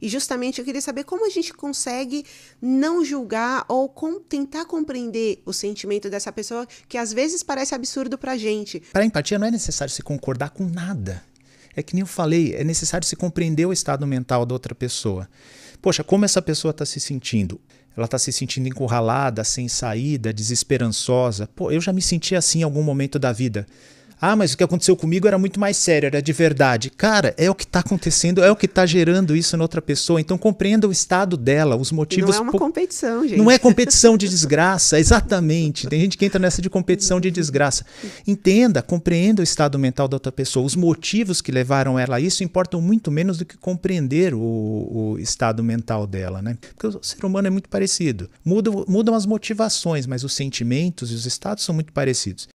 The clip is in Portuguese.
E justamente eu queria saber como a gente consegue não julgar ou com, tentar compreender o sentimento dessa pessoa que às vezes parece absurdo pra gente. Para empatia não é necessário se concordar com nada. É que nem eu falei, é necessário se compreender o estado mental da outra pessoa. Poxa, como essa pessoa está se sentindo? Ela está se sentindo encurralada, sem saída, desesperançosa. Pô, eu já me senti assim em algum momento da vida. Ah, mas o que aconteceu comigo era muito mais sério, era de verdade. Cara, é o que está acontecendo, é o que está gerando isso na outra pessoa. Então compreenda o estado dela, os motivos. Não é uma competição, gente. Não é competição de desgraça, exatamente. Tem gente que entra nessa de competição de desgraça. Entenda, compreenda o estado mental da outra pessoa. Os motivos que levaram ela a isso importam muito menos do que compreender o, o estado mental dela, né? Porque o ser humano é muito parecido. Mudam, mudam as motivações, mas os sentimentos e os estados são muito parecidos.